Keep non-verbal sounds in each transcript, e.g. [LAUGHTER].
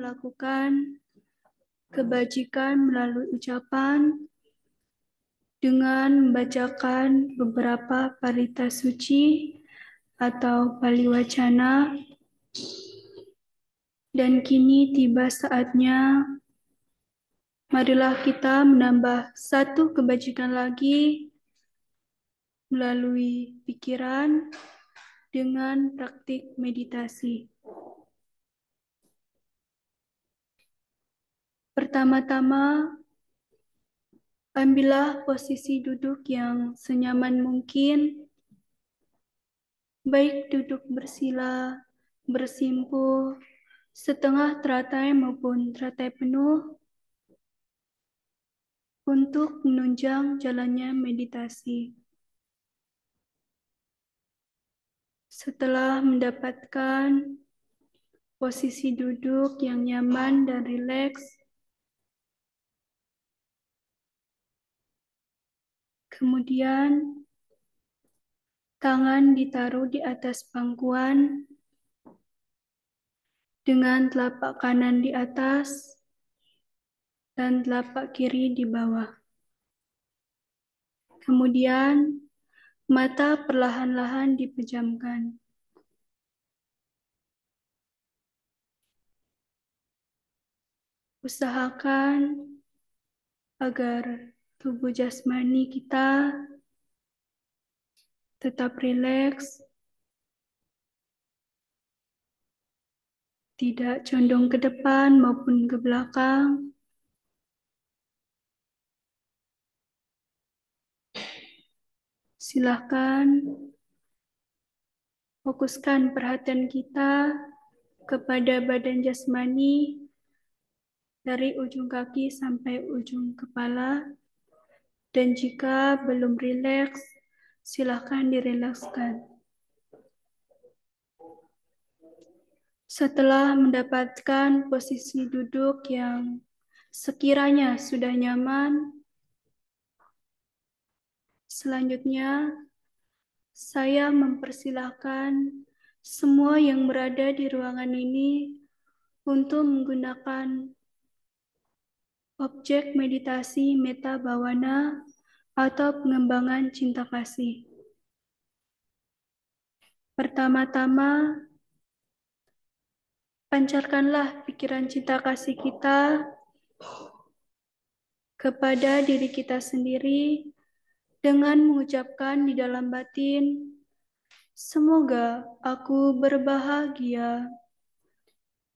melakukan kebajikan melalui ucapan dengan membacakan beberapa parita suci atau paliwacana dan kini tiba saatnya marilah kita menambah satu kebajikan lagi melalui pikiran dengan praktik meditasi. Pertama-tama, ambillah posisi duduk yang senyaman mungkin, baik duduk bersila, bersimpuh, setengah teratai maupun teratai penuh, untuk menunjang jalannya meditasi. Setelah mendapatkan posisi duduk yang nyaman dan rileks, Kemudian tangan ditaruh di atas pangkuan dengan telapak kanan di atas dan telapak kiri di bawah. Kemudian mata perlahan-lahan dipejamkan. Usahakan agar tubuh jasmani kita tetap rileks, tidak condong ke depan maupun ke belakang. Silahkan fokuskan perhatian kita kepada badan jasmani dari ujung kaki sampai ujung kepala. Dan jika belum rileks, silakan direlakskan. Setelah mendapatkan posisi duduk yang sekiranya sudah nyaman, selanjutnya saya mempersilahkan semua yang berada di ruangan ini untuk menggunakan objek meditasi meta bawana atau pengembangan cinta kasih. Pertama-tama, pancarkanlah pikiran cinta kasih kita kepada diri kita sendiri dengan mengucapkan di dalam batin, Semoga aku berbahagia,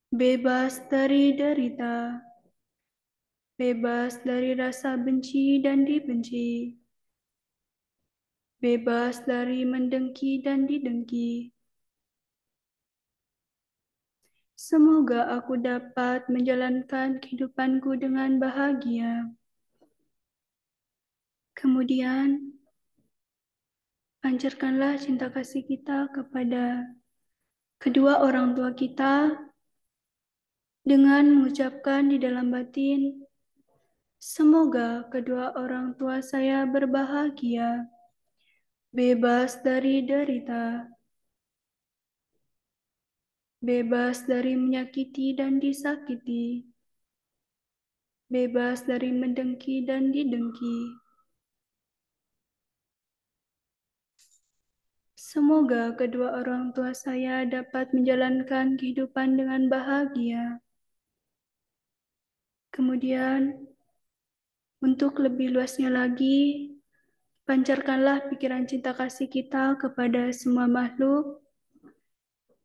bebas dari derita bebas dari rasa benci dan dibenci, bebas dari mendengki dan didengki. Semoga aku dapat menjalankan kehidupanku dengan bahagia. Kemudian, pancarkanlah cinta kasih kita kepada kedua orang tua kita dengan mengucapkan di dalam batin, Semoga kedua orang tua saya berbahagia, bebas dari derita, bebas dari menyakiti dan disakiti, bebas dari mendengki dan didengki. Semoga kedua orang tua saya dapat menjalankan kehidupan dengan bahagia. Kemudian, untuk lebih luasnya lagi, pancarkanlah pikiran cinta kasih kita kepada semua makhluk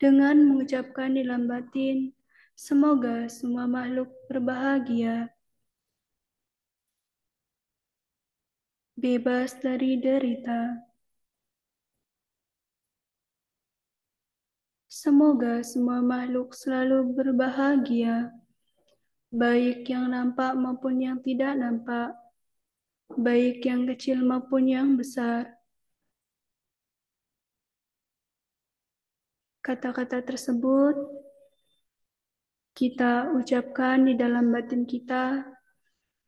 dengan mengucapkan dalam batin, semoga semua makhluk berbahagia, bebas dari derita. Semoga semua makhluk selalu berbahagia, baik yang nampak maupun yang tidak nampak baik yang kecil maupun yang besar. Kata-kata tersebut kita ucapkan di dalam batin kita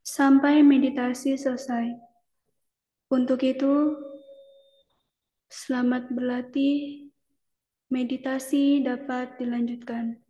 sampai meditasi selesai. Untuk itu, selamat berlatih. Meditasi dapat dilanjutkan.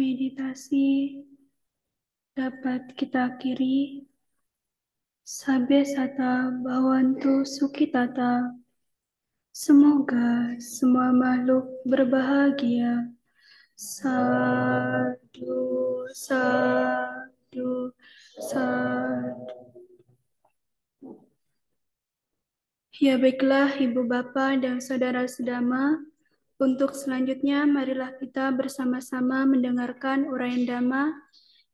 meditasi dapat kita akhiri. Sabe sata bawantu sukitata. Semoga semua makhluk berbahagia. Sadu, sadu, sadu. Ya baiklah Ibu Bapak dan Saudara Sedama, untuk selanjutnya, marilah kita bersama-sama mendengarkan uraian Dhamma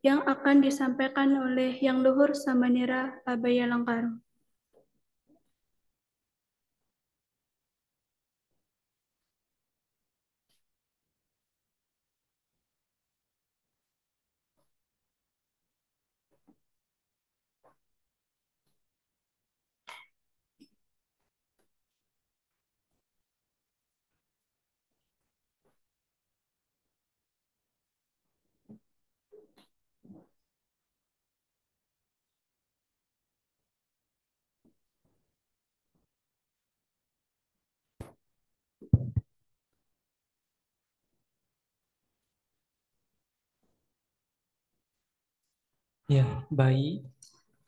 yang akan disampaikan oleh Yang Luhur Samanera Langkarung. Ya, baik.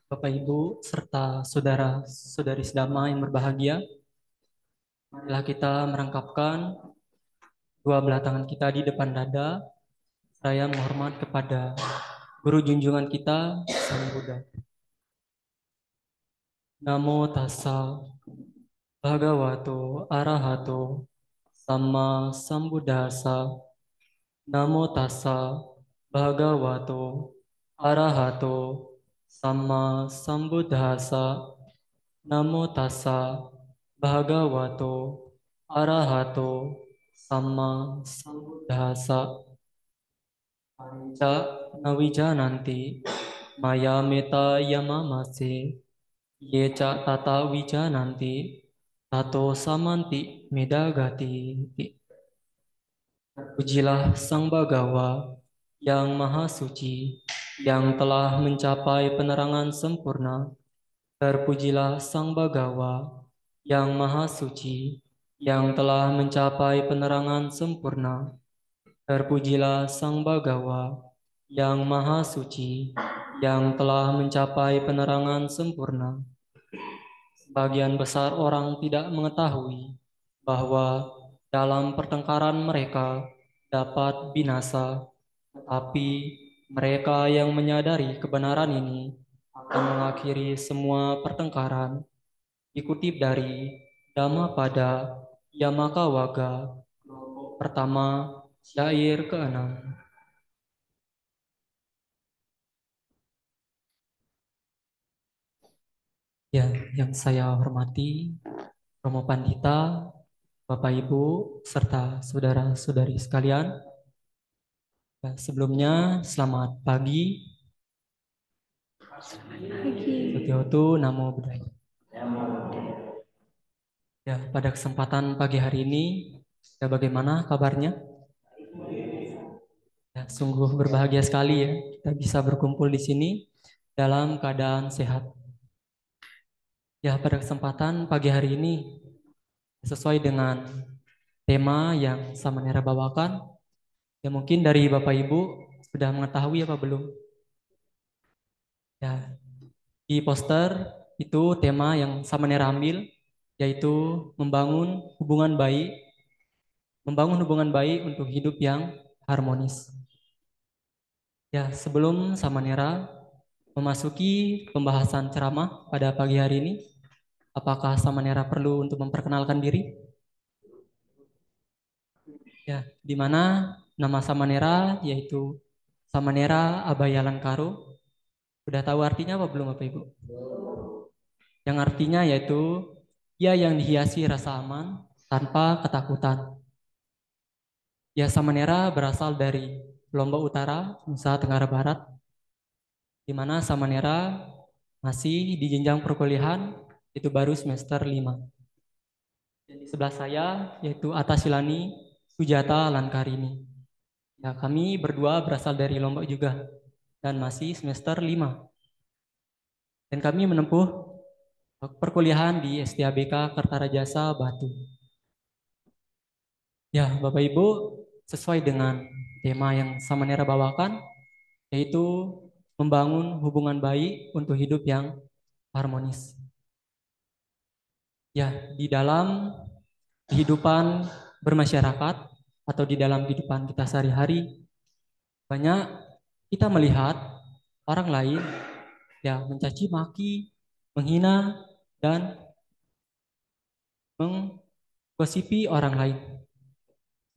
Bapak Ibu serta saudara-saudari sedama yang berbahagia, marilah kita merangkapkan dua belah tangan kita di depan dada, Saya menghormat kepada guru junjungan kita, Sang Buddha. Namo tassa bhagavato arahato sama sambuddhasa. Namo tassa bhagavato arahato sama sambudhasa namo tassa bhagavato arahato sama sambudhasa panca nanti maya meta yama masi yeca tata nanti tato samanti medagati Pujilah Sang Bagawa yang Maha Suci yang telah mencapai penerangan sempurna, terpujilah Sang Bagawa yang Maha Suci, yang telah mencapai penerangan sempurna, terpujilah Sang Bagawa yang Maha Suci, yang telah mencapai penerangan sempurna. Sebagian besar orang tidak mengetahui bahwa dalam pertengkaran mereka dapat binasa, tetapi mereka yang menyadari kebenaran ini akan mengakhiri semua pertengkaran. Dikutip dari Dhamma pada Yamaka Waga, pertama, syair ke-6. Ya, yang saya hormati, Romo Pandita, Bapak Ibu, serta saudara-saudari sekalian, Sebelumnya, selamat pagi. Sutihotu Namo budaya. Ya, pada kesempatan pagi hari ini, ya bagaimana kabarnya? Ya, sungguh berbahagia sekali ya, kita bisa berkumpul di sini dalam keadaan sehat. Ya, pada kesempatan pagi hari ini, sesuai dengan tema yang Samanera bawakan, Ya mungkin dari Bapak Ibu sudah mengetahui apa belum? Ya, di poster itu tema yang Samanera ambil yaitu membangun hubungan baik, membangun hubungan baik untuk hidup yang harmonis. Ya, sebelum sama Samanera memasuki pembahasan ceramah pada pagi hari ini, apakah sama Samanera perlu untuk memperkenalkan diri? Ya, di mana nama Samanera yaitu Samanera Abaya Langkaru. Sudah tahu artinya apa belum Bapak Ibu? Yang artinya yaitu ia ya yang dihiasi rasa aman tanpa ketakutan. Ya Samanera berasal dari Lombok Utara, Nusa Tenggara Barat, di mana Samanera masih di jenjang perkuliahan itu baru semester 5 dan sebelah saya yaitu Atasilani Sujata Lankarini. Ya, kami berdua berasal dari Lombok juga dan masih semester 5. Dan kami menempuh perkuliahan di STABK Kertarajasa Batu. Ya, Bapak Ibu, sesuai dengan tema yang Samanera bawakan, yaitu membangun hubungan baik untuk hidup yang harmonis. Ya, di dalam kehidupan bermasyarakat, atau di dalam kehidupan kita sehari-hari banyak kita melihat orang lain ya mencaci maki, menghina dan menggosipi orang lain.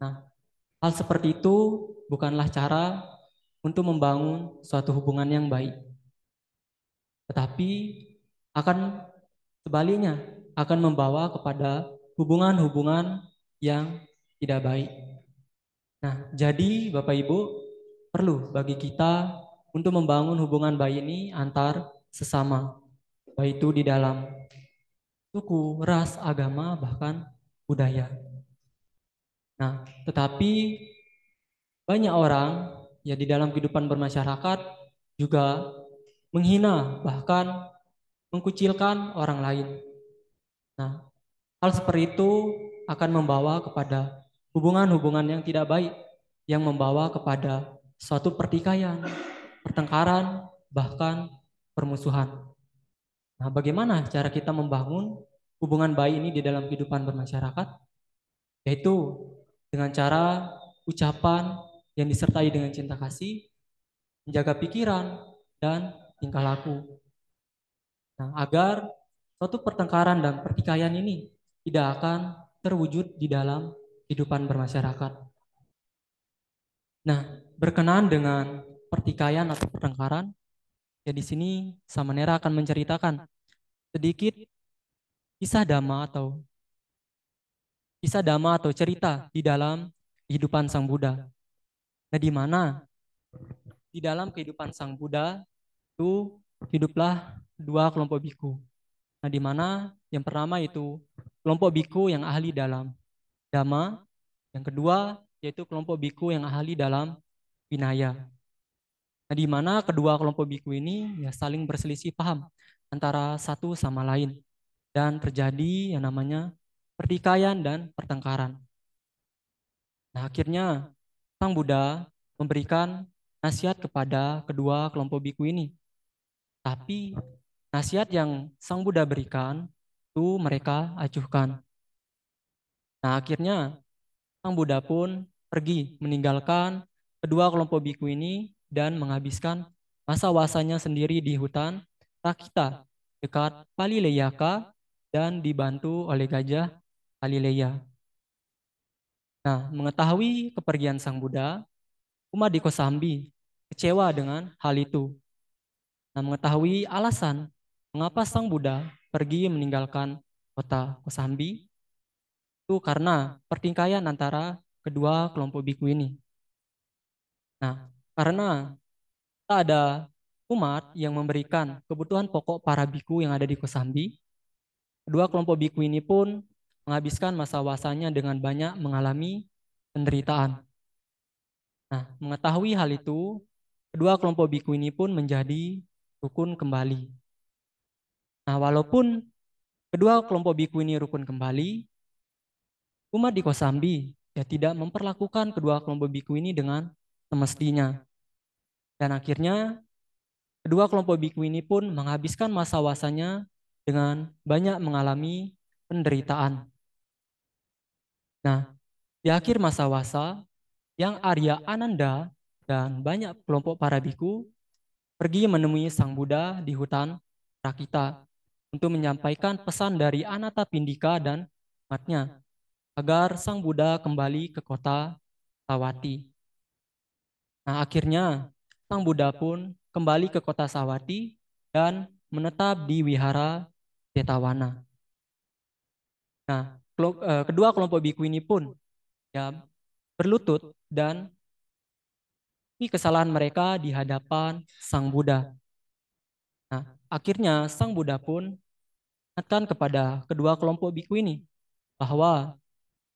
Nah, hal seperti itu bukanlah cara untuk membangun suatu hubungan yang baik. Tetapi akan sebaliknya akan membawa kepada hubungan-hubungan yang tidak baik. Nah, jadi Bapak Ibu perlu bagi kita untuk membangun hubungan baik ini antar sesama, baik itu di dalam suku, ras, agama, bahkan budaya. Nah, tetapi banyak orang ya di dalam kehidupan bermasyarakat juga menghina bahkan mengkucilkan orang lain. Nah, hal seperti itu akan membawa kepada hubungan-hubungan yang tidak baik yang membawa kepada suatu pertikaian, pertengkaran, bahkan permusuhan. Nah, bagaimana cara kita membangun hubungan baik ini di dalam kehidupan bermasyarakat? Yaitu dengan cara ucapan yang disertai dengan cinta kasih, menjaga pikiran, dan tingkah laku. Nah, agar suatu pertengkaran dan pertikaian ini tidak akan terwujud di dalam kehidupan bermasyarakat. Nah, berkenaan dengan pertikaian atau pertengkaran, ya di sini Samanera akan menceritakan sedikit kisah dhamma atau kisah dhamma atau cerita di dalam kehidupan Sang Buddha. Nah, di mana di dalam kehidupan Sang Buddha itu hiduplah dua kelompok biku. Nah, di mana yang pertama itu kelompok biku yang ahli dalam Dama, Yang kedua yaitu kelompok biku yang ahli dalam Vinaya. Nah, di mana kedua kelompok biku ini ya saling berselisih paham antara satu sama lain dan terjadi yang namanya pertikaian dan pertengkaran. Nah, akhirnya Sang Buddha memberikan nasihat kepada kedua kelompok biku ini. Tapi nasihat yang Sang Buddha berikan itu mereka acuhkan. Nah akhirnya sang Buddha pun pergi meninggalkan kedua kelompok biku ini dan menghabiskan masa wasanya sendiri di hutan Rakita dekat Palileyaka dan dibantu oleh gajah Palileya. Nah, mengetahui kepergian Sang Buddha, umat di Kosambi kecewa dengan hal itu. Nah, mengetahui alasan mengapa Sang Buddha pergi meninggalkan kota Kosambi, itu karena pertikaian antara kedua kelompok biku ini. Nah, karena tak ada umat yang memberikan kebutuhan pokok para biku yang ada di Kosambi, kedua kelompok biku ini pun menghabiskan masa wasanya dengan banyak mengalami penderitaan. Nah, mengetahui hal itu, kedua kelompok biku ini pun menjadi rukun kembali. Nah, walaupun kedua kelompok biku ini rukun kembali, Umat di Kosambi ya tidak memperlakukan kedua kelompok biku ini dengan semestinya. Dan akhirnya kedua kelompok biku ini pun menghabiskan masa wasanya dengan banyak mengalami penderitaan. Nah, di akhir masa wasa, yang Arya Ananda dan banyak kelompok para biku pergi menemui Sang Buddha di hutan Rakita untuk menyampaikan pesan dari Anatta Pindika dan umatnya agar sang Buddha kembali ke kota Sawati. Nah, akhirnya sang Buddha pun kembali ke kota Sawati dan menetap di wihara Detawana. Nah, eh, kedua kelompok biku ini pun ya berlutut dan ini kesalahan mereka di hadapan sang Buddha. Nah, akhirnya sang Buddha pun mengatakan kepada kedua kelompok biku ini bahwa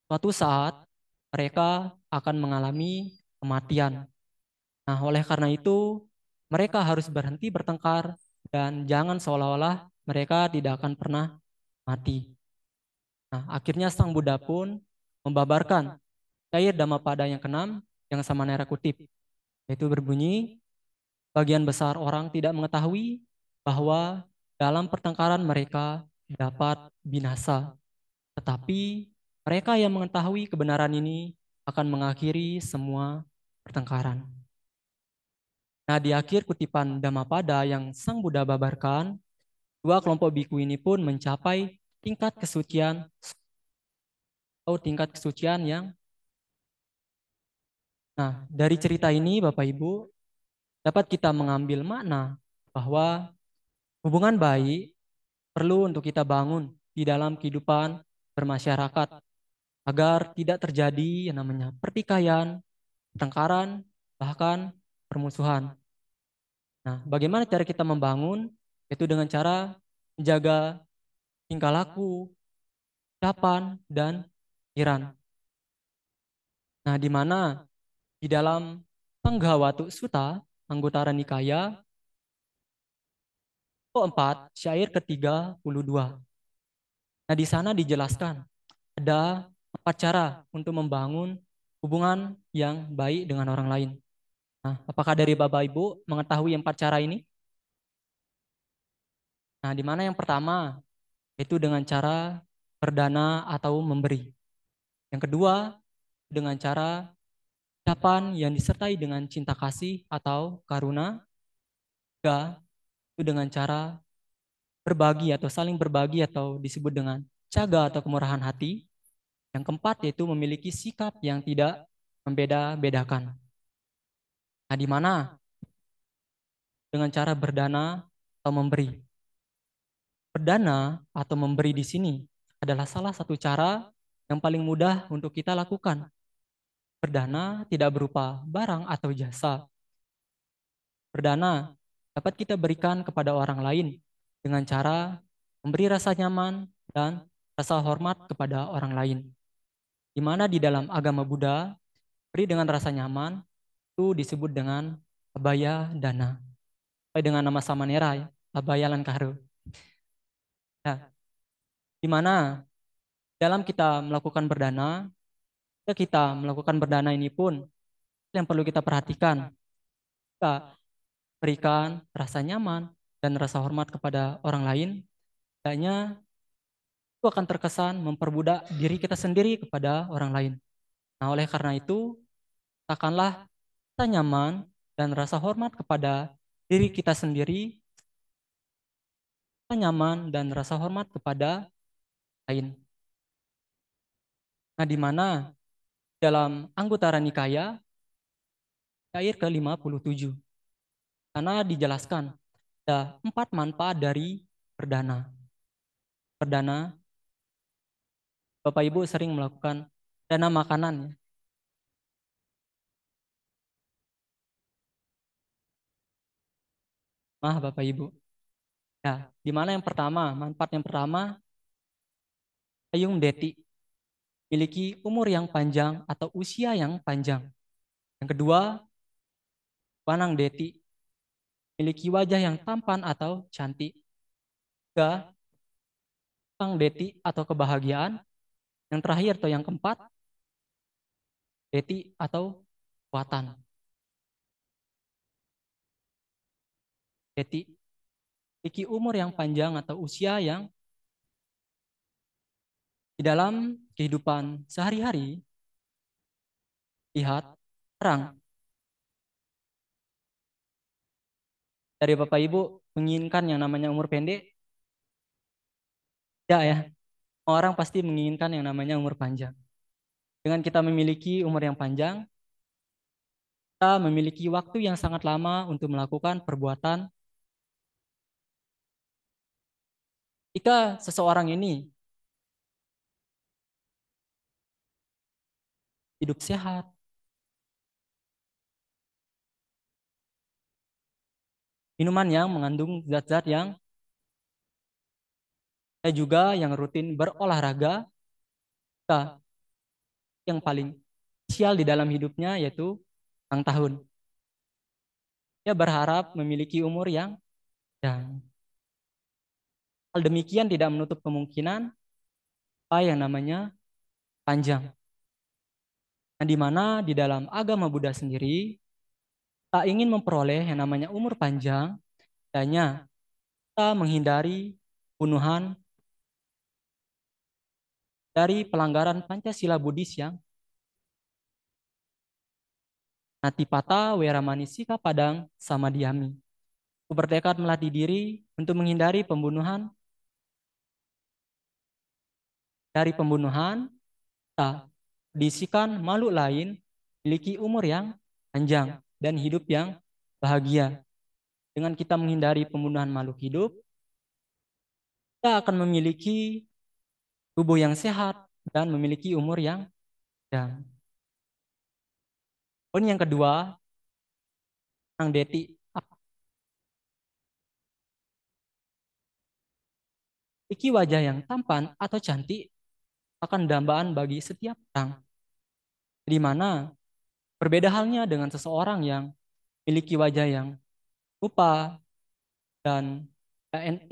Suatu saat mereka akan mengalami kematian. Nah, oleh karena itu, mereka harus berhenti bertengkar dan jangan seolah-olah mereka tidak akan pernah mati. Nah, akhirnya sang Buddha pun membabarkan cair pada yang keenam yang sama nera kutip, yaitu berbunyi, bagian besar orang tidak mengetahui bahwa dalam pertengkaran mereka dapat binasa, tetapi mereka yang mengetahui kebenaran ini akan mengakhiri semua pertengkaran. Nah, di akhir kutipan Dhammapada yang Sang Buddha babarkan, dua kelompok biku ini pun mencapai tingkat kesucian atau tingkat kesucian yang Nah, dari cerita ini Bapak Ibu dapat kita mengambil makna bahwa hubungan baik perlu untuk kita bangun di dalam kehidupan bermasyarakat agar tidak terjadi yang namanya pertikaian, pertengkaran, bahkan permusuhan. Nah, bagaimana cara kita membangun? Itu dengan cara menjaga tingkah laku, ucapan, dan pikiran. Nah, di mana di dalam Panggawatu Suta, anggota ranikaya Nikaya, empat syair ketiga puluh dua. Nah, di sana dijelaskan ada apa cara untuk membangun hubungan yang baik dengan orang lain? Nah, apakah dari Bapak Ibu mengetahui empat cara ini? Nah, di mana yang pertama itu dengan cara perdana atau memberi. Yang kedua, dengan cara ucapan yang disertai dengan cinta kasih atau karuna. Tiga, itu dengan cara berbagi atau saling berbagi atau disebut dengan caga atau kemurahan hati. Yang keempat yaitu memiliki sikap yang tidak membeda-bedakan. Nah, di mana? Dengan cara berdana atau memberi. Berdana atau memberi di sini adalah salah satu cara yang paling mudah untuk kita lakukan. Berdana tidak berupa barang atau jasa. Berdana dapat kita berikan kepada orang lain dengan cara memberi rasa nyaman dan rasa hormat kepada orang lain di mana di dalam agama Buddha, peri dengan rasa nyaman itu disebut dengan abaya dana. Dengan nama samanera, ya, abaya lankaru. Ya. Di mana dalam kita melakukan berdana, ya kita melakukan berdana ini pun yang perlu kita perhatikan. Kita berikan rasa nyaman dan rasa hormat kepada orang lain, hanya itu akan terkesan memperbudak diri kita sendiri kepada orang lain. Nah, oleh karena itu, takkanlah kita nyaman dan rasa hormat kepada diri kita sendiri, kita nyaman dan rasa hormat kepada lain. Nah, di mana dalam anggota Ranikaya air ke-57. Karena dijelaskan ada empat manfaat dari perdana. Perdana Bapak Ibu sering melakukan dana makanan. Ya. Mah Bapak Ibu. Ya, di mana yang pertama? Manfaat yang pertama, Ayung Deti miliki umur yang panjang atau usia yang panjang. Yang kedua, panang Deti miliki wajah yang tampan atau cantik. Tiga, pang Deti atau kebahagiaan yang terakhir atau yang keempat, beti atau watan. Beti, memiliki umur yang panjang atau usia yang di dalam kehidupan sehari-hari lihat terang. Dari Bapak Ibu menginginkan yang namanya umur pendek? Tidak ya orang pasti menginginkan yang namanya umur panjang. Dengan kita memiliki umur yang panjang, kita memiliki waktu yang sangat lama untuk melakukan perbuatan. Jika seseorang ini hidup sehat, minuman yang mengandung zat-zat yang saya juga yang rutin berolahraga. Kita yang paling sial di dalam hidupnya yaitu ulang tahun. Dia berharap memiliki umur yang dan hal demikian tidak menutup kemungkinan apa yang namanya panjang. Nah, di mana di dalam agama Buddha sendiri tak ingin memperoleh yang namanya umur panjang, hanya kita menghindari bunuhan dari pelanggaran Pancasila Buddhis yang Natipata Weramanisika Padang Samadhyami. Aku bertekad melatih diri untuk menghindari pembunuhan dari pembunuhan tak disikan makhluk lain memiliki umur yang panjang dan hidup yang bahagia. Dengan kita menghindari pembunuhan makhluk hidup, kita akan memiliki tubuh yang sehat, dan memiliki umur yang dan Pun yang kedua, tentang Deti. Iki wajah yang tampan atau cantik akan dambaan bagi setiap orang. Di mana berbeda halnya dengan seseorang yang memiliki wajah yang lupa dan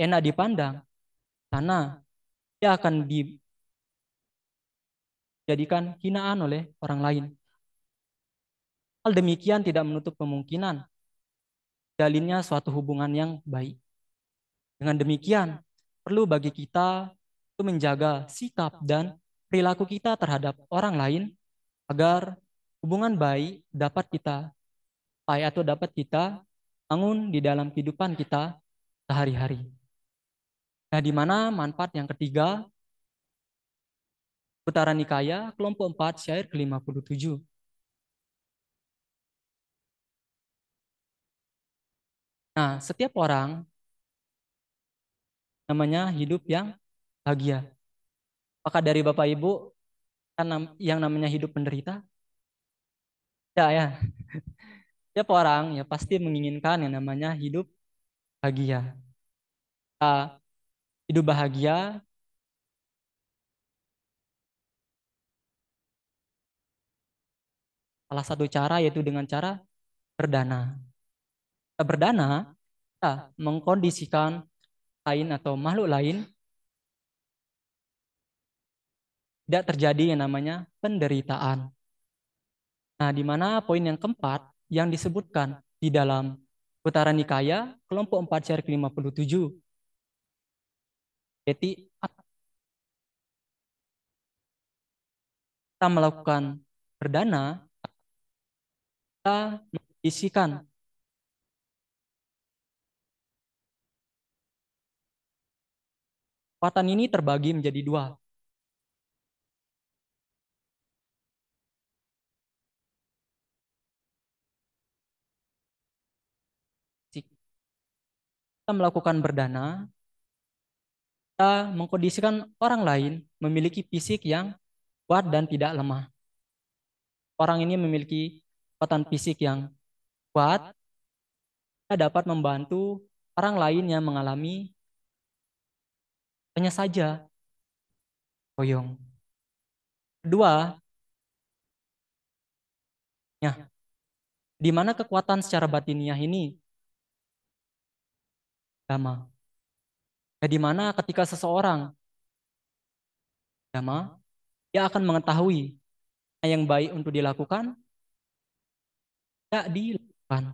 enak dipandang. karena dia akan dijadikan hinaan oleh orang lain. Hal demikian tidak menutup kemungkinan jalinnya suatu hubungan yang baik. Dengan demikian, perlu bagi kita untuk menjaga sikap dan perilaku kita terhadap orang lain agar hubungan baik dapat kita pai atau dapat kita bangun di dalam kehidupan kita sehari-hari. Nah, di mana manfaat yang ketiga, putaran nikaya, kelompok 4, syair ke-57. Nah, setiap orang namanya hidup yang bahagia. Apakah dari Bapak Ibu yang namanya hidup penderita? Ya, ya. [LAUGHS] Setiap orang ya pasti menginginkan yang namanya hidup bahagia. Nah, hidup bahagia salah satu cara yaitu dengan cara berdana. Kita berdana, kita mengkondisikan lain atau makhluk lain tidak terjadi yang namanya penderitaan. Nah, di mana poin yang keempat yang disebutkan di dalam putaran Nikaya, kelompok 4 puluh 57, jadi, kita melakukan perdana, kita mengisikan Kekuatan ini terbagi menjadi dua. Kita melakukan berdana, kita mengkondisikan orang lain memiliki fisik yang kuat dan tidak lemah. Orang ini memiliki kekuatan fisik yang kuat, kita dapat membantu orang lain yang mengalami hanya saja koyong. Kedua, ya, di mana kekuatan secara batiniah ini? Ya, Ya, di mana ketika seseorang ya, ia akan mengetahui yang baik untuk dilakukan, tidak dilakukan.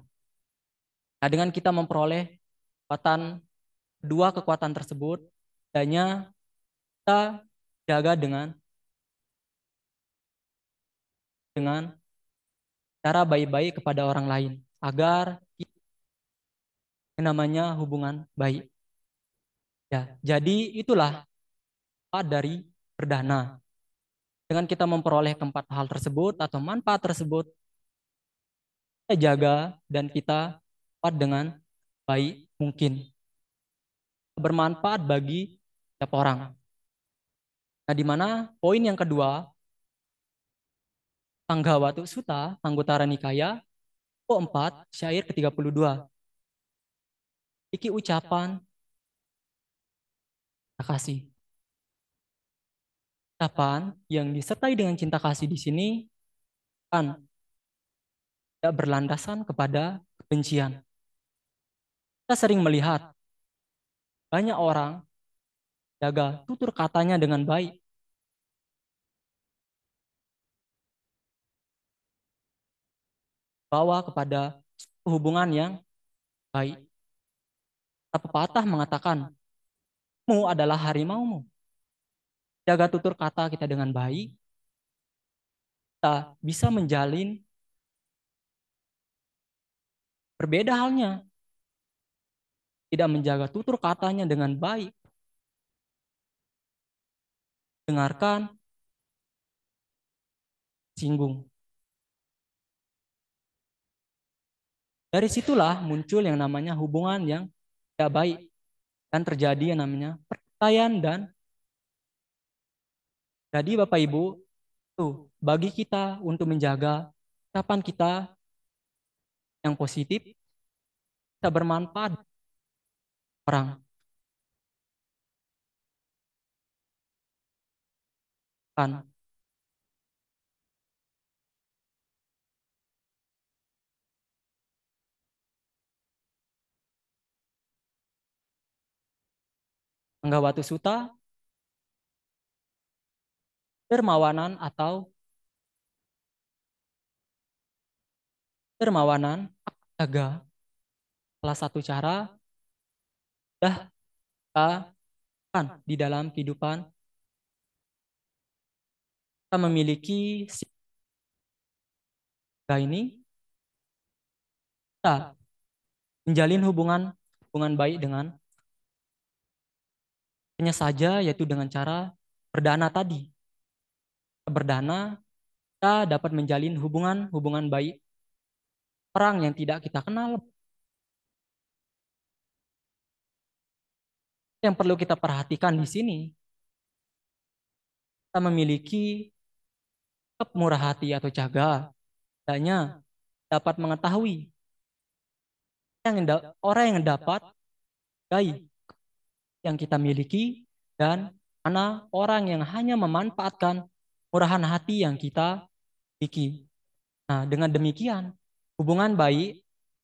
Nah, dengan kita memperoleh kekuatan dua kekuatan tersebut, hanya kita jaga dengan dengan cara baik-baik kepada orang lain agar yang namanya hubungan baik. Ya, ya, jadi itulah manfaat dari berdana. Dengan kita memperoleh keempat hal tersebut atau manfaat tersebut, kita jaga dan kita dapat dengan baik mungkin. Bermanfaat bagi setiap orang. Nah, di mana poin yang kedua, Tanggawatu Suta, Ranikaya, Nikaya, empat, syair ke-32. Iki ucapan cinta kasih. Kapan yang disertai dengan cinta kasih di sini kan tidak berlandasan kepada kebencian. Kita sering melihat banyak orang jaga tutur katanya dengan baik. Bawa kepada hubungan yang baik. Tak pepatah mengatakan, mu adalah harimaumu. Jaga tutur kata kita dengan baik. Kita bisa menjalin berbeda halnya. Tidak menjaga tutur katanya dengan baik. Dengarkan. Singgung. Dari situlah muncul yang namanya hubungan yang tidak baik dan terjadi yang namanya pertanyaan dan jadi Bapak Ibu, tuh bagi kita untuk menjaga ucapan kita yang positif kita bermanfaat orang. Kan watu Suta, dermawanan atau dermawanan jaga salah satu cara dah kita kan, di dalam kehidupan kita memiliki ini kita menjalin hubungan hubungan baik dengan hanya saja yaitu dengan cara berdana tadi. Berdana kita dapat menjalin hubungan-hubungan baik perang yang tidak kita kenal. Yang perlu kita perhatikan di sini kita memiliki sikap murah hati atau jaga hanya dapat mengetahui orang yang dapat baik yang kita miliki dan mana orang yang hanya memanfaatkan murahan hati yang kita miliki. Nah, dengan demikian, hubungan baik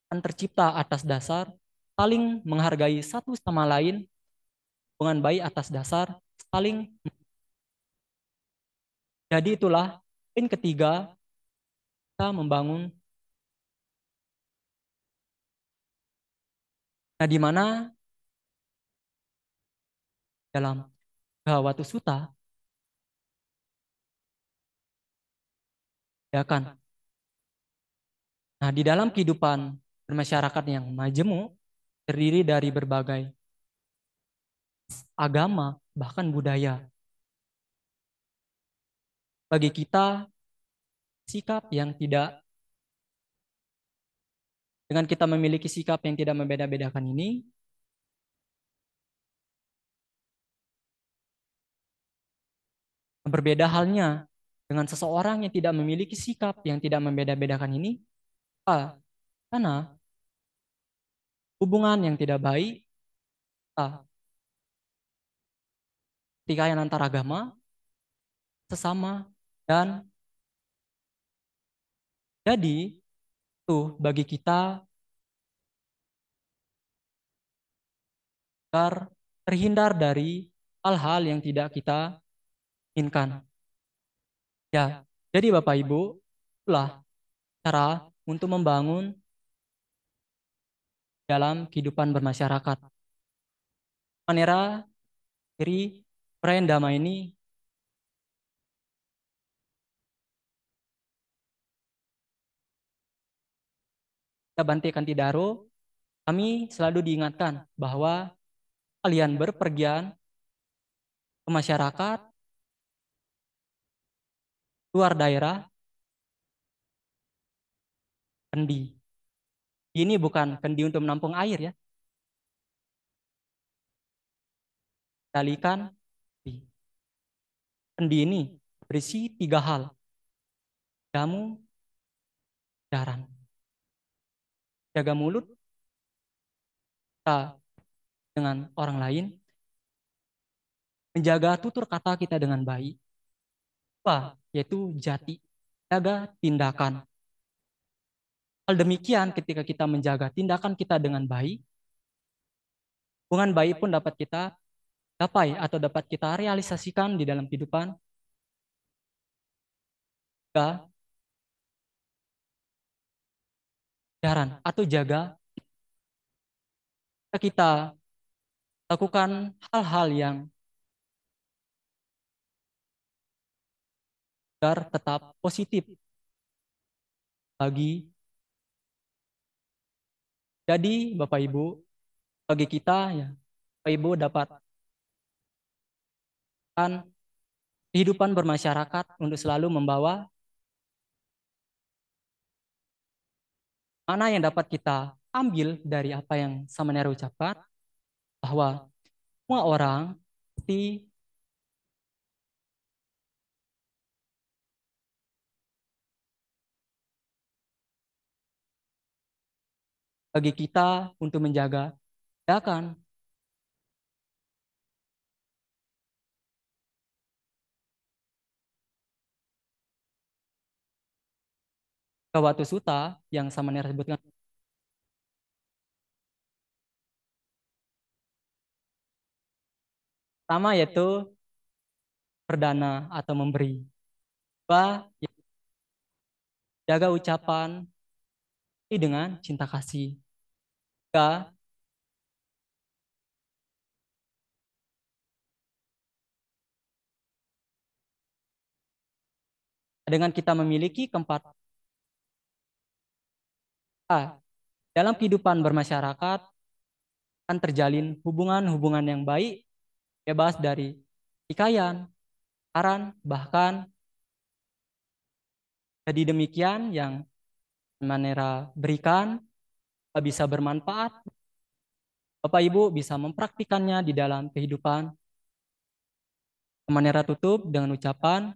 akan tercipta atas dasar saling menghargai satu sama lain, hubungan baik atas dasar saling. Jadi itulah poin ketiga kita membangun. Nah, di mana dalam Bhawatu suta ya kan? Nah, di dalam kehidupan bermasyarakat yang majemuk terdiri dari berbagai agama, bahkan budaya. Bagi kita, sikap yang tidak dengan kita memiliki sikap yang tidak membeda-bedakan ini, Berbeda halnya dengan seseorang yang tidak memiliki sikap, yang tidak membeda-bedakan ini, A. Karena hubungan yang tidak baik, A. yang antar agama, sesama, dan jadi tuh bagi kita terhindar dari hal-hal yang tidak kita inginkan. Ya, ya, jadi Bapak Ibu, itulah cara untuk membangun dalam kehidupan bermasyarakat. Manera kiri, perayaan damai ini kita bantikan tidaro. kami selalu diingatkan bahwa kalian berpergian ke masyarakat luar daerah kendi. Ini bukan kendi untuk menampung air ya. Dalikan kendi. Kendi ini berisi tiga hal. Jamu, jaran Jaga mulut, kita dengan orang lain, menjaga tutur kata kita dengan baik. Apa yaitu jati. Jaga tindakan. Hal demikian ketika kita menjaga tindakan kita dengan baik, hubungan baik pun dapat kita capai atau dapat kita realisasikan di dalam kehidupan. Jaga jaran atau jaga kita lakukan hal-hal yang agar tetap positif bagi jadi Bapak Ibu bagi kita ya Bapak Ibu dapat kan kehidupan bermasyarakat untuk selalu membawa mana yang dapat kita ambil dari apa yang Samaner ucapkan bahwa semua orang pasti bagi kita untuk menjaga. Ya kan? Kawatu Suta yang sama nih sebutkan Pertama yaitu perdana atau memberi. Kedua, jaga ucapan dengan cinta kasih dengan kita memiliki keempat A. Dalam kehidupan bermasyarakat akan terjalin hubungan-hubungan yang baik bebas dari ikayan aran, bahkan jadi demikian yang Manera berikan bisa bermanfaat. Bapak Ibu bisa mempraktikannya di dalam kehidupan. Kemanera tutup dengan ucapan,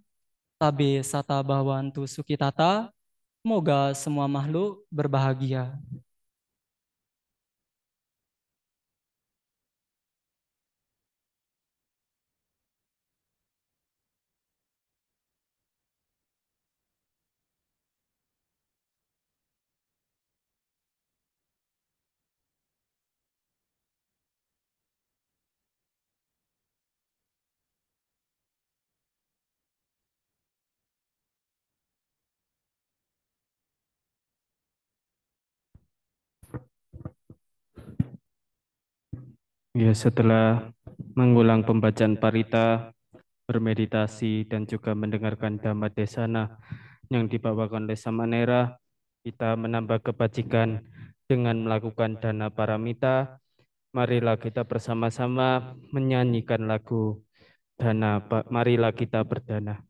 Tabe sata bahwantu sukitata, semoga semua makhluk berbahagia. Ya, setelah mengulang pembacaan parita, bermeditasi, dan juga mendengarkan dhamma desana yang dibawakan oleh Samanera, kita menambah kebajikan dengan melakukan dana paramita. Marilah kita bersama-sama menyanyikan lagu dana. Marilah kita berdana.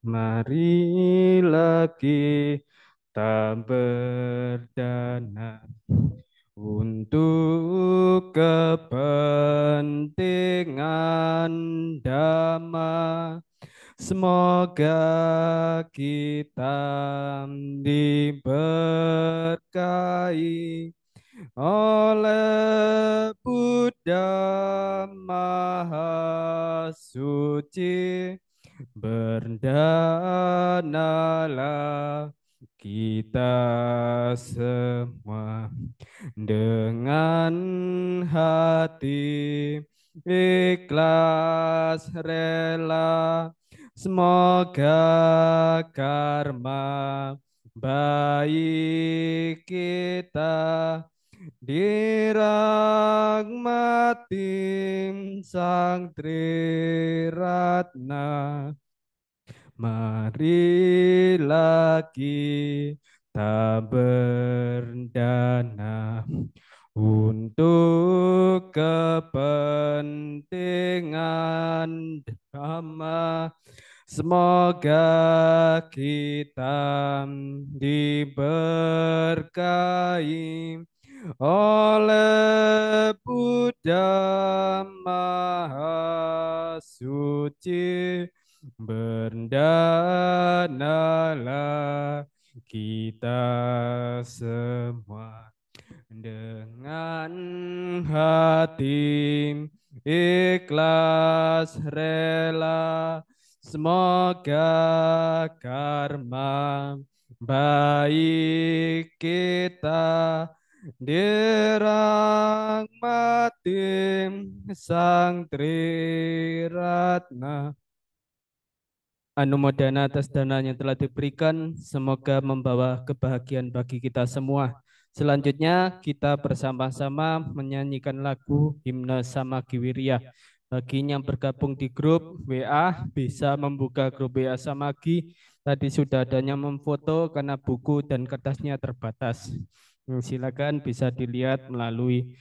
Marilah kita berdana untuk kepentingan damai. Semoga kita diberkahi oleh Buddha Maha Suci berdanalah kita semua dengan hati ikhlas rela semoga karma baik kita dirahmati sang triratna Marilah kita berdana untuk kepentingan damai. Semoga kita diberkahi oleh Buddha Maha Suci berdanalah kita semua dengan hati ikhlas rela semoga karma baik kita dirahmati sang triratna Anumodana atas dana yang telah diberikan, semoga membawa kebahagiaan bagi kita semua. Selanjutnya kita bersama-sama menyanyikan lagu Himne Sama Giwiria. Bagi yang bergabung di grup WA bisa membuka grup WA Samagi. Tadi sudah adanya memfoto karena buku dan kertasnya terbatas. Hmm, silakan bisa dilihat melalui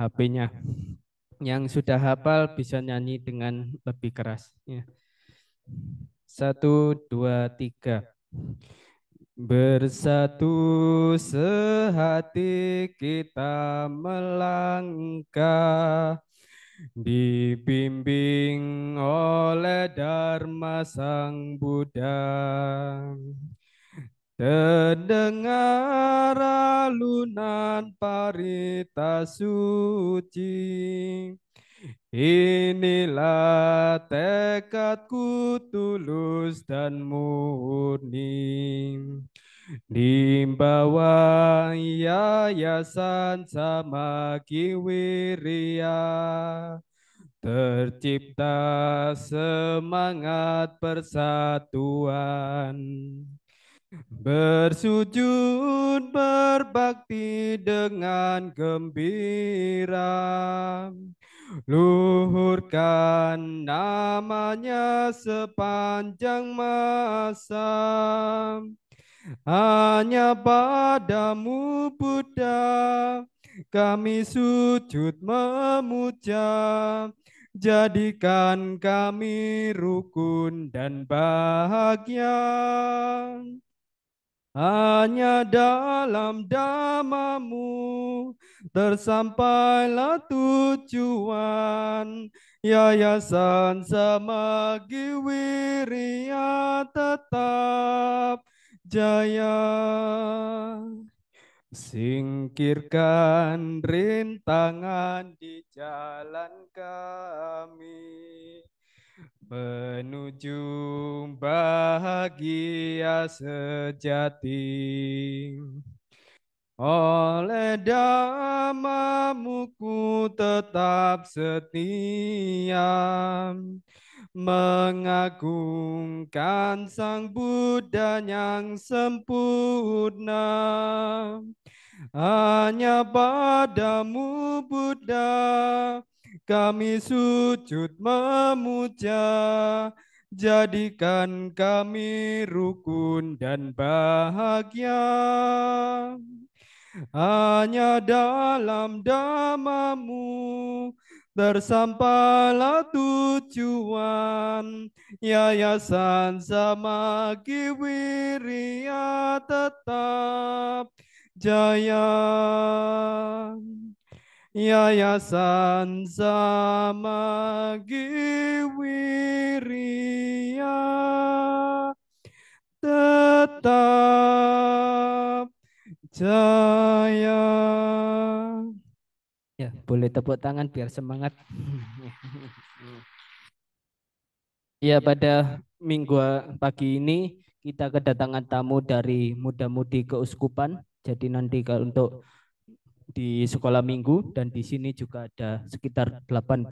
HP-nya. Yang sudah hafal bisa nyanyi dengan lebih keras. Ya. Satu, dua, tiga. Bersatu sehati kita melangkah Dibimbing oleh Dharma Sang Buddha Terdengar alunan parita suci Inilah tekadku tulus dan murni di bawah yayasan sama kiwiria tercipta semangat persatuan bersujud berbakti dengan gembira Luhurkan namanya sepanjang masa. Hanya padamu Buddha kami sujud memuja. Jadikan kami rukun dan bahagia hanya dalam damamu tersampailah tujuan yayasan semagi wiria tetap jaya singkirkan rintangan di jalan kami menuju bahagia sejati. Oleh damamu ku tetap setia, mengagungkan sang Buddha yang sempurna. Hanya padamu Buddha, kami sujud memuja, jadikan kami rukun dan bahagia. Hanya dalam damamu tersampailah tujuan Yayasan sama Kiwiria tetap jaya. Yayasan Sama Giwiria tetap jaya. Ya, boleh tepuk tangan biar semangat. ya, pada minggu pagi ini kita kedatangan tamu dari muda-mudi keuskupan. Jadi nanti kalau untuk di sekolah minggu dan di sini juga ada sekitar 85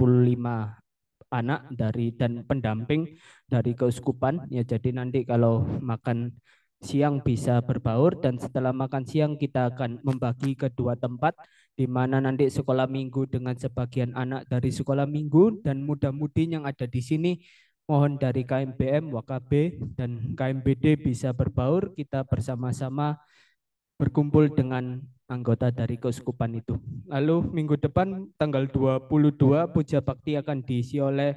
anak dari dan pendamping dari keuskupan ya jadi nanti kalau makan siang bisa berbaur dan setelah makan siang kita akan membagi ke dua tempat di mana nanti sekolah minggu dengan sebagian anak dari sekolah minggu dan muda-mudi yang ada di sini mohon dari KMBM, WKB, dan KMBD bisa berbaur kita bersama-sama berkumpul dengan anggota dari keuskupan itu. Lalu minggu depan tanggal 22 puja bakti akan diisi oleh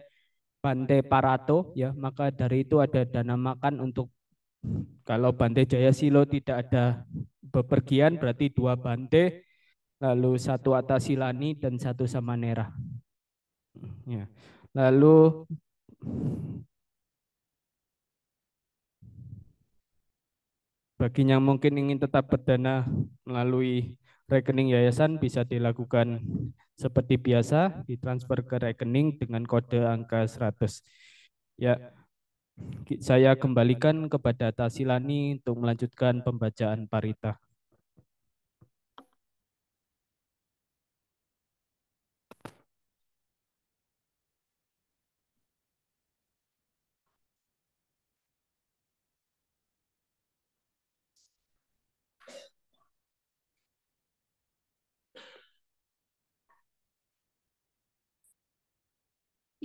Bante Parato ya, maka dari itu ada dana makan untuk kalau Bante Jaya Silo tidak ada bepergian berarti dua Bante lalu satu atas Silani dan satu sama Nera. Ya. Lalu Bagi yang mungkin ingin tetap berdana melalui rekening yayasan bisa dilakukan seperti biasa, ditransfer ke rekening dengan kode angka 100. Ya, saya kembalikan kepada Tasilani untuk melanjutkan pembacaan parita.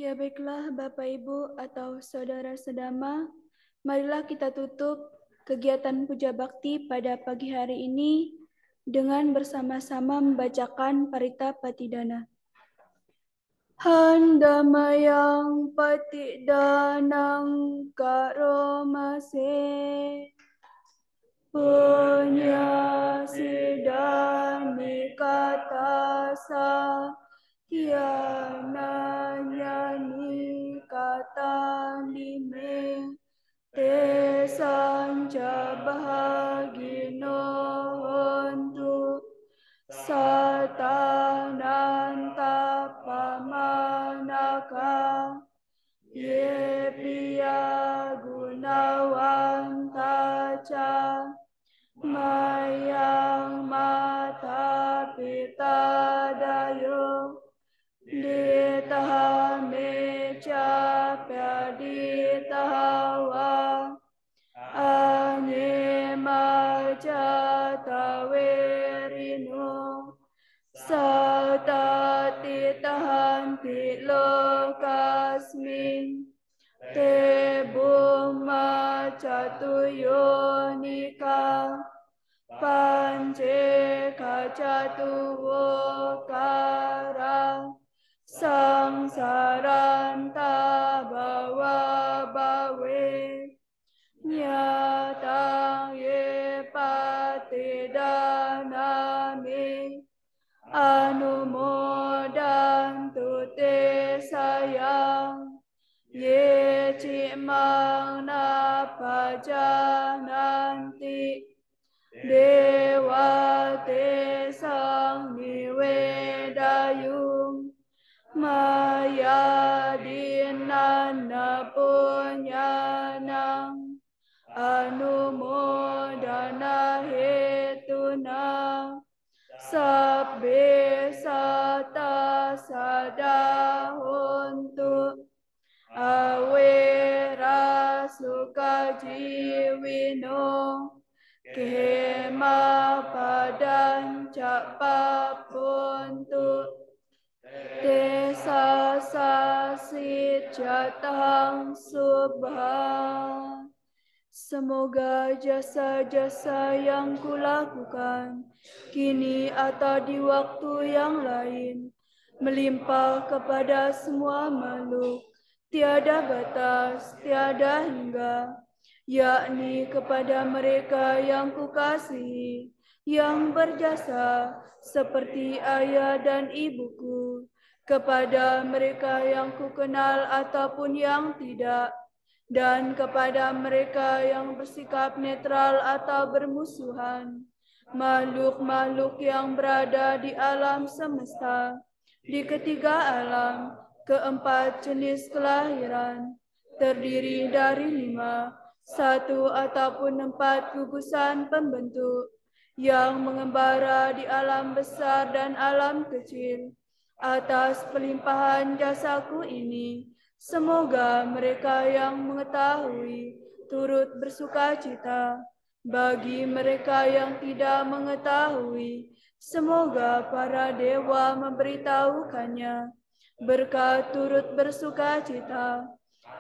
Ya baiklah Bapak Ibu atau Saudara Sedama, marilah kita tutup kegiatan puja bakti pada pagi hari ini dengan bersama-sama membacakan parita patidana. Handamayang patidanang karomase punya sidami katasa Kiananya nikatani me te sanjabhagino hontu sa Untuk awera suka jiwino kema padan capa puntu desa sasi jatang subhan Semoga jasa-jasa yang kulakukan kini atau di waktu yang lain melimpah kepada semua makhluk, tiada batas, tiada hingga, yakni kepada mereka yang kukasihi, yang berjasa seperti ayah dan ibuku, kepada mereka yang kukenal ataupun yang tidak, dan kepada mereka yang bersikap netral atau bermusuhan, makhluk-makhluk yang berada di alam semesta, di ketiga alam, keempat jenis kelahiran, terdiri dari lima, satu ataupun empat gugusan pembentuk, yang mengembara di alam besar dan alam kecil. Atas pelimpahan jasaku ini, semoga mereka yang mengetahui turut bersuka cita. Bagi mereka yang tidak mengetahui, Semoga para dewa memberitahukannya, berkat turut bersuka cita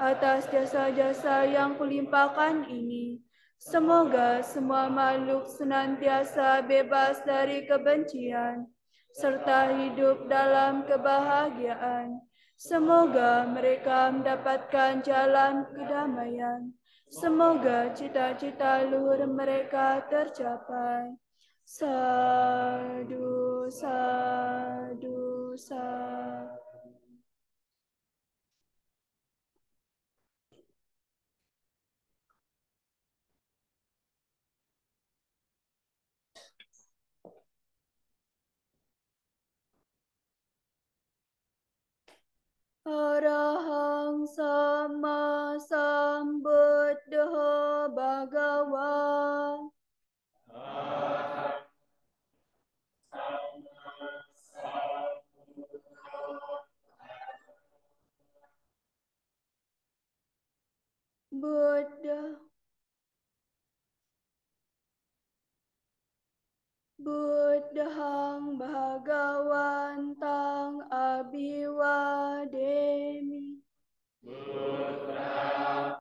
atas jasa-jasa yang kulimpahkan ini. Semoga semua makhluk senantiasa bebas dari kebencian, serta hidup dalam kebahagiaan. Semoga mereka mendapatkan jalan kedamaian. Semoga cita-cita luhur mereka tercapai sadu sadu sadu Arahang sama sambuddha bagawa. Buddha Buddhang tang Abhiwademi Buddha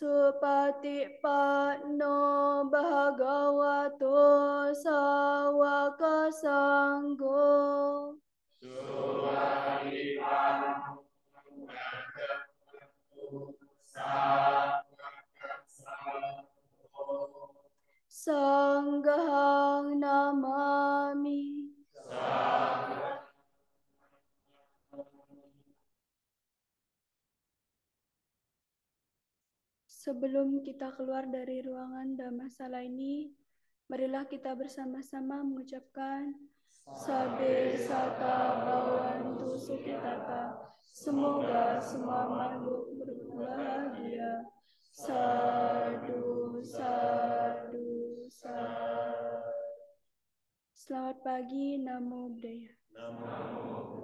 Supatipatno Bhagavato Sawaka Sangho Supati Sanghang Namami Sanghang Sebelum kita keluar dari ruangan dan masalah ini, marilah kita bersama-sama mengucapkan Sabe sata bawantu sukitaka, semoga semua makhluk berbahagia. Sadu, sadu, sadu. Selamat pagi, Namo Buddhaya. Namo Buddhaya.